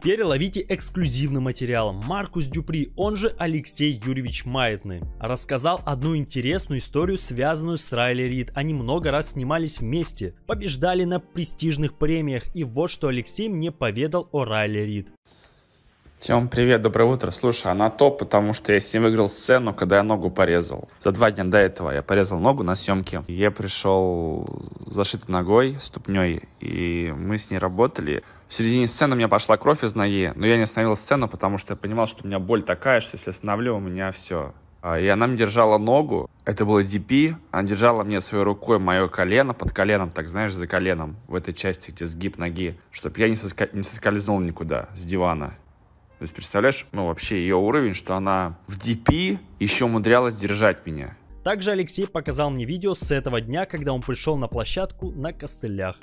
Теперь ловите эксклюзивный материал. Маркус Дюпри, он же Алексей Юрьевич Маятный, рассказал одну интересную историю, связанную с Райли Рид. Они много раз снимались вместе, побеждали на престижных премиях. И вот что Алексей мне поведал о Райли Рид. Тем, привет, доброе утро. Слушай, она а топ, потому что я с ним выиграл сцену, когда я ногу порезал. За два дня до этого я порезал ногу на съемке. Я пришел зашитой ногой, ступней, и мы с ней работали. В середине сцены у меня пошла кровь из ноги, но я не остановил сцену, потому что я понимал, что у меня боль такая, что если остановлю, у меня все. А, и она мне держала ногу, это было DP, она держала мне своей рукой мое колено, под коленом, так знаешь, за коленом, в этой части, где сгиб ноги, чтобы я не, соска... не соскользнул никуда с дивана. То есть, представляешь, ну, вообще ее уровень, что она в DP еще умудрялась держать меня. Также Алексей показал мне видео с этого дня, когда он пришел на площадку на костылях.